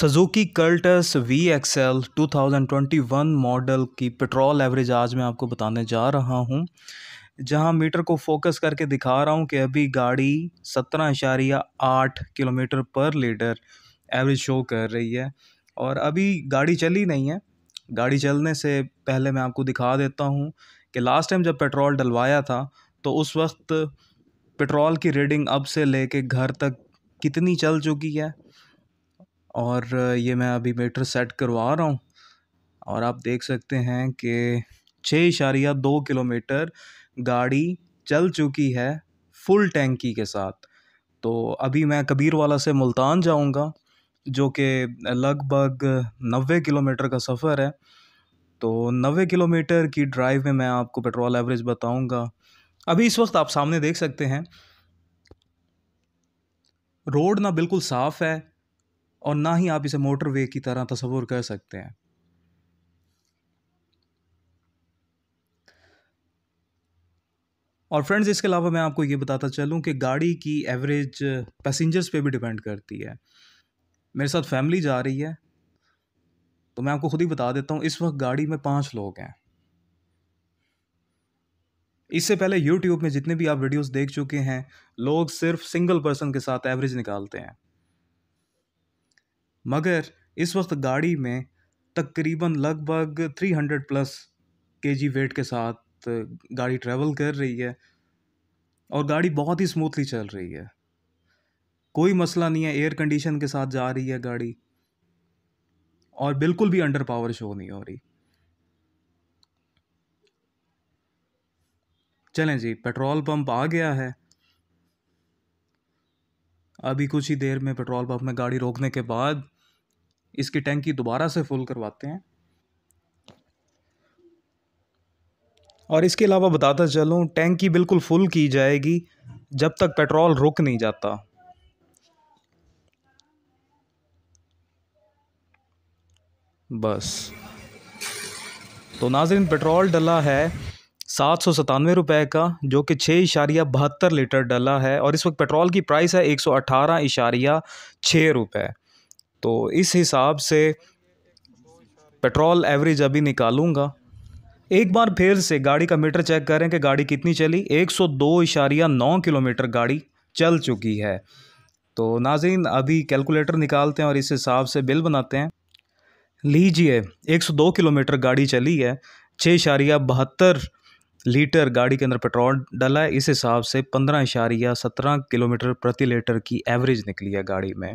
Suzuki Cultus V XL 2021 model की petrol average आज मैं आपको बताने जा रहा हूँ जहाँ मीटर को फोकस करके दिखा रहा हूँ कि अभी गाड़ी सत्रह इशारिया आठ किलोमीटर पर लीटर एवरेज शो कर रही है और अभी गाड़ी चली नहीं है गाड़ी चलने से पहले मैं आपको दिखा देता हूँ कि लास्ट टाइम जब पेट्रोल डलवाया था तो उस वक्त पेट्रोल की रीडिंग अब से ले घर तक कितनी चल चुकी है और ये मैं अभी मीटर सेट करवा रहा हूँ और आप देख सकते हैं कि छः इशारिया दो किलोमीटर गाड़ी चल चुकी है फुल टैंकी के साथ तो अभी मैं कबीरवाला से मुल्तान जाऊँगा जो कि लगभग नबे किलोमीटर का सफ़र है तो नबे किलोमीटर की ड्राइव में मैं आपको पेट्रोल एवरेज बताऊँगा अभी इस वक्त आप सामने देख सकते हैं रोड ना बिल्कुल साफ़ है और ना ही आप इसे मोटरवे की तरह तस्वूर कर सकते हैं और फ्रेंड्स इसके अलावा मैं आपको ये बताता चलूँ कि गाड़ी की एवरेज पैसेंजर्स पे भी डिपेंड करती है मेरे साथ फैमिली जा रही है तो मैं आपको खुद ही बता देता हूँ इस वक्त गाड़ी में पाँच लोग हैं इससे पहले यूट्यूब में जितने भी आप वीडियोस देख चुके हैं लोग सिर्फ सिंगल पर्सन के साथ एवरेज निकालते हैं मगर इस वक्त गाड़ी में तकरीबन लगभग थ्री हंड्रेड प्लस के जी वेट के साथ गाड़ी ट्रैवल कर रही है और गाड़ी बहुत ही स्मूथली चल रही है कोई मसला नहीं है एयर कंडीशन के साथ जा रही है गाड़ी और बिल्कुल भी अंडर पावर शो नहीं हो रही चलें जी पेट्रोल पंप आ गया है अभी कुछ ही देर में पेट्रोल पंप में गाड़ी रोकने के बाद इसकी टैंकी दोबारा से फुल करवाते हैं और इसके अलावा बताता चलूँ टैंकी बिल्कुल फुल की जाएगी जब तक पेट्रोल रुक नहीं जाता बस तो नाजरन पेट्रोल डला है सात सौ सतानवे रुपये का जो कि छः इशारिया बहत्तर लीटर डला है और इस वक्त पेट्रोल की प्राइस है एक सौ अठारह इशारिया छः रुपये तो इस हिसाब से पेट्रोल एवरेज अभी निकालूंगा एक बार फिर से गाड़ी का मीटर चेक करें कि गाड़ी कितनी चली दो इशारिया नौ किलोमीटर गाड़ी चल चुकी है तो नाजीन अभी कैलकुलेटर निकालते हैं और इस हिसाब से बिल बनाते हैं लीजिए 102 किलोमीटर गाड़ी चली है छः इशारिया बहत्तर लीटर गाड़ी के अंदर पेट्रोल डला है इस हिसाब से पंद्रह इशारिया सत्रह किलोमीटर प्रति लीटर की एवरेज निकली है गाड़ी में